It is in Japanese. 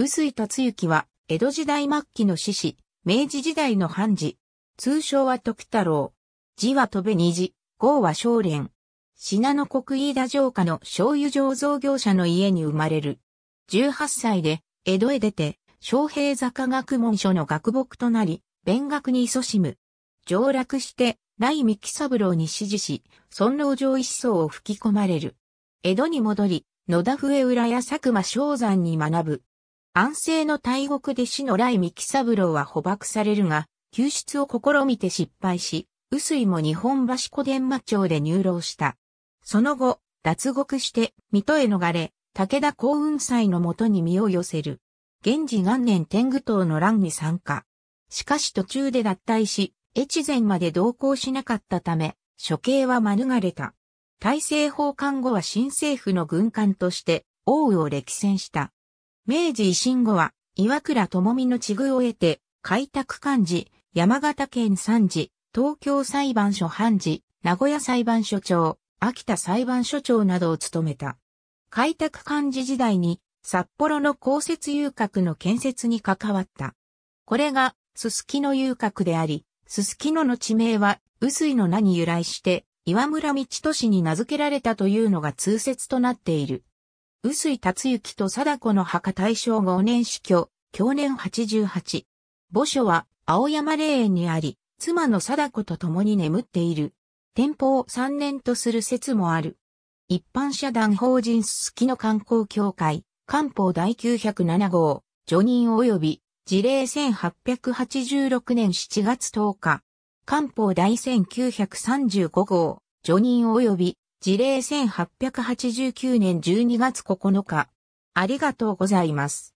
薄井達之は、江戸時代末期の志士、明治時代の判事。通称は徳太郎。字は戸部虹、号は少蓮。信濃国飯田城下の醤油醸造業者の家に生まれる。18歳で、江戸へ出て、昌平坂学問所の学木となり、勉学に勤しむ。上落して、雷三木三郎に指示し、尊老上一層を吹き込まれる。江戸に戻り、野田笛浦や佐久間昭山に学ぶ。安政の大国弟子の来三木三郎は捕獲されるが、救出を試みて失敗し、薄井も日本橋小伝馬町で入牢した。その後、脱獄して、水戸へ逃れ、武田幸雲斎のもとに身を寄せる。源氏元年天狗党の乱に参加。しかし途中で脱退し、越前まで同行しなかったため、処刑は免れた。大政奉還後は新政府の軍艦として、王を歴戦した。明治維新後は、岩倉智美の地遇を得て、開拓幹事、山形県参事、東京裁判所判事、名古屋裁判所長、秋田裁判所長などを務めた。開拓幹事時代に、札幌の公設遊郭の建設に関わった。これが、すすきの遊郭であり、すすきのの地名は、薄いの名に由来して、岩村道都市に名付けられたというのが通説となっている。薄井達之と貞子の墓大正5年死去、去年88。墓所は青山霊園にあり、妻の貞子と共に眠っている。天保3年とする説もある。一般社団法人すすきの観光協会、官報第907号、除任及び、事例1886年7月10日、官報第1935号、除任及び、事例1889年12月9日。ありがとうございます。